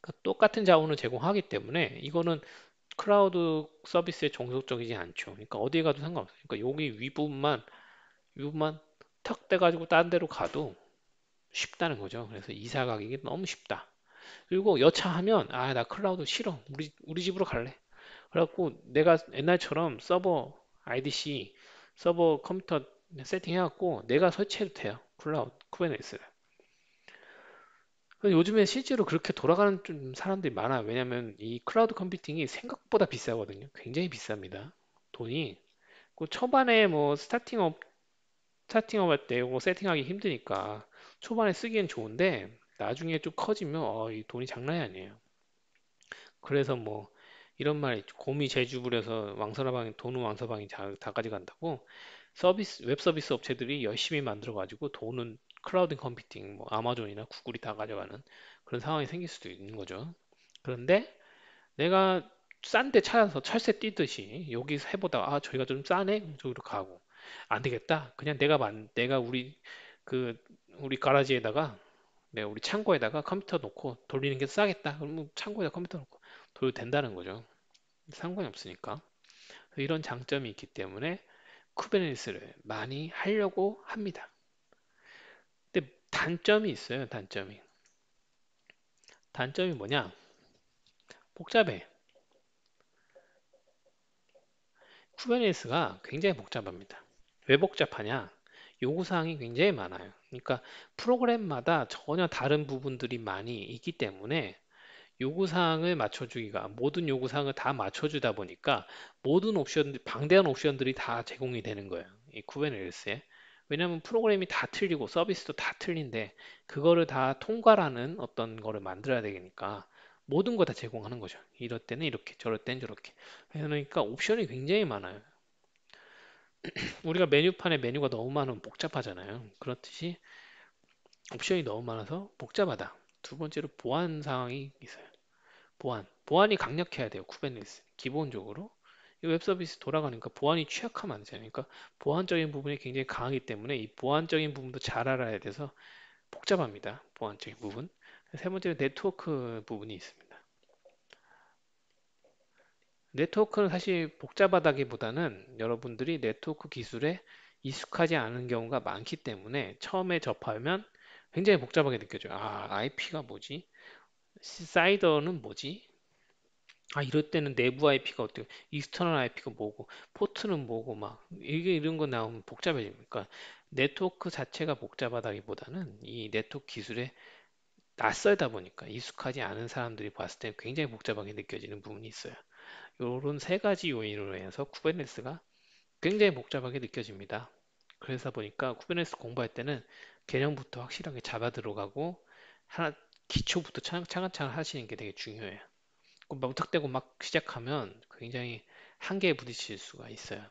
그러니까 똑같은 자원을 제공하기 때문에 이거는 클라우드 서비스에 종속적이지 않죠. 그러니까 어디에 가도 상관없어요. 그러니까 여기 위부분만 위부분만 턱대가지고딴 데로 가도 쉽다는 거죠. 그래서 이사 가기 너무 쉽다. 그리고 여차하면 아 나 클라우드 싫어 우리 우리 집으로 갈래. 그래갖고 내가 옛날처럼 서버 IDC 서버 컴퓨터 세팅해갖고 내가 설치해도 돼요. 클라우드 쿠베네티스를. 그러니까 요즘에 실제로 그렇게 돌아가는 좀 사람들이 많아. 왜냐면 이 클라우드 컴퓨팅이 생각보다 비싸거든요. 굉장히 비쌉니다. 돈이. 그 초반에 뭐 스타팅업, 스타팅업 할때 이거 뭐 세팅하기 힘드니까 초반에 쓰기엔 좋은데 나중에 좀 커지면 어, 이 돈이 장난이 아니에요. 그래서 뭐 이런 말이 곰이 재주 부려서 왕서방이 돈은 왕서방이 다 가져간다고 서비스 웹 서비스 업체들이 열심히 만들어 가지고 돈은 클라우드 컴퓨팅, 뭐 아마존이나 구글이 다 가져가는 그런 상황이 생길 수도 있는 거죠. 그런데 내가 싼 데 찾아서 철새 뛰듯이 여기서 해보다가 아 저희가 좀 싸네 저기로 가고 안 되겠다 그냥 내가 만 내가 우리 그 우리 가라지에다가 네, 우리 창고에다가 컴퓨터 놓고 돌리는 게 싸겠다 그러면 뭐 창고에다 컴퓨터 놓고 돌려도 된다는 거죠 상관이 없으니까 이런 장점이 있기 때문에 쿠베네티스를 많이 하려고 합니다 단점이 있어요. 단점이. 단점이 뭐냐? 복잡해. 쿠베네티 s 가 굉장히 복잡합니다. 왜 복잡하냐? 요구사항이 굉장히 많아요. 그러니까 프로그램마다 전혀 다른 부분들이 많이 있기 때문에 요구사항을 맞춰주기가 모든 요구사항을 다 맞춰주다 보니까 모든 옵션 방대한 옵션들이 다 제공이 되는 거예요. 이쿠베네티 s 에 왜냐하면 프로그램이 다 틀리고 서비스도 다 틀린데 그거를 다 통과라는 어떤 거를 만들어야 되니까 모든 거 다 제공하는 거죠. 이럴 때는 이렇게, 저럴 때는 저렇게. 그러니까 옵션이 굉장히 많아요. 우리가 메뉴판에 메뉴가 너무 많으면 복잡하잖아요. 그렇듯이 옵션이 너무 많아서 복잡하다. 두 번째로 보안 상황이 있어요. 보안. 보안이 강력해야 돼요. 쿠베네티스. 기본적으로 웹 서비스 돌아가니까 보안이 취약하면 안 되잖아요. 그러니까 보안적인 부분이 굉장히 강하기 때문에 이 보안적인 부분도 잘 알아야 돼서 복잡합니다. 보안적인 부분. 세번째로 네트워크 부분이 있습니다. 네트워크는 사실 복잡하다기보다는 여러분들이 네트워크 기술에 익숙하지 않은 경우가 많기 때문에 처음에 접하면 굉장히 복잡하게 느껴져요. 아, IP가 뭐지? 사이더는 뭐지? 아, 이럴 때는 내부 IP가 어떻게, 익스터널 IP가 뭐고, 포트는 뭐고, 막, 이게 이런 거 나오면 복잡해집니까 그러니까 네트워크 자체가 복잡하다기보다는 이 네트워크 기술에 낯설다 보니까 익숙하지 않은 사람들이 봤을 때 굉장히 복잡하게 느껴지는 부분이 있어요. 요런 세 가지 요인으로 인해서 쿠베네스가 굉장히 복잡하게 느껴집니다. 그래서 보니까 쿠베네스 공부할 때는 개념부터 확실하게 잡아 들어가고 하나 기초부터 차근차근 하시는 게 되게 중요해요. 막금멍대고막 그 시작하면 굉장히 한계에 부딪힐 수가 있어요.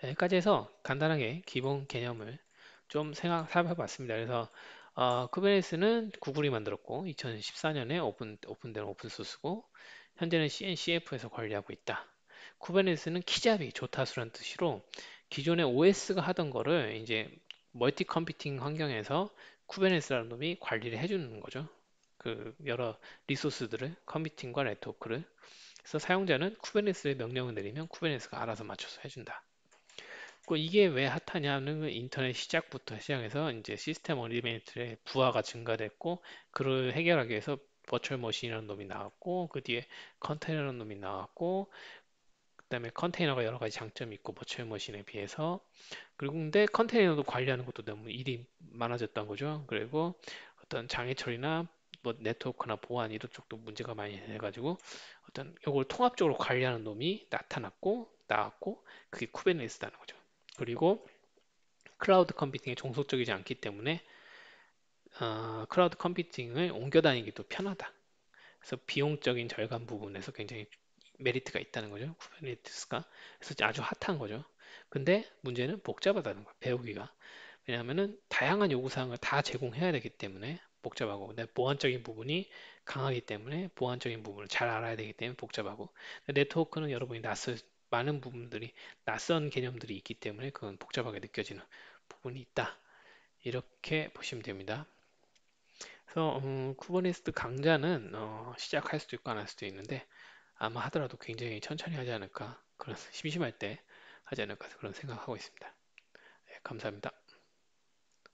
네, 여기까지 해서 간단하게 기본 개념을 좀 생각, 살펴봤습니다. 그래서 어, 쿠베네티스는 구글이 만들었고 2014년에 오픈, 오픈된 오픈소스고 현재는 CNCF에서 관리하고 있다. 쿠베네티스는 키잡이 조타수란 뜻으로 기존의 OS가 하던 거를 이제 멀티 컴퓨팅 환경에서 쿠베네티스라는 놈이 관리를 해주는 거죠. 그 여러 리소스들을 커미팅과 네트워크를 그래서 사용자는 쿠베네스에 명령을 내리면 쿠베네스가 알아서 맞춰서 해준다. 그 이게 왜 핫하냐는 인터넷 시작부터 시작해서 이제 시스템 어리멘트의 부하가 증가됐고 그를 해결하기 위해서 버츄얼 머신이라는 놈이 나왔고 그 뒤에 컨테이너라는 놈이 나왔고 그 다음에 컨테이너가 여러 가지 장점이 있고 버츄얼 머신에 비해서 그리고 근데 컨테이너도 관리하는 것도 너무 일이 많아졌던 거죠 그리고 어떤 장애 처리나 뭐 네트워크나 보안 이런 쪽도 문제가 많이 돼가지고 어떤 이걸 통합적으로 관리하는 놈이 나타났고 나왔고 그게 쿠베네티스다는 거죠. 그리고 클라우드 컴퓨팅에 종속적이지 않기 때문에 어, 클라우드 컴퓨팅을 옮겨 다니기도 편하다. 그래서 비용적인 절감 부분에서 굉장히 메리트가 있다는 거죠. 쿠베네티스가 그래서 아주 핫한 거죠. 근데 문제는 복잡하다는 거예요. 배우기가 왜냐하면은 다양한 요구사항을 다 제공해야 되기 때문에 복잡하고 근 보안적인 부분이 강하기 때문에 보안적인 부분을 잘 알아야 되기 때문에 복잡하고 네트워크는 여러분이 낯선 많은 부분들이 낯선 개념들이 있기 때문에 그건 복잡하게 느껴지는 부분이 있다 이렇게 보시면 됩니다 그래서 음, 쿠버네스트 강좌는 어, 시작할 수도 있고 안 할 수도 있는데 아마 하더라도 굉장히 천천히 하지 않을까 그런 심심할 때 하지 않을까 그런 생각하고 있습니다 네, 감사합니다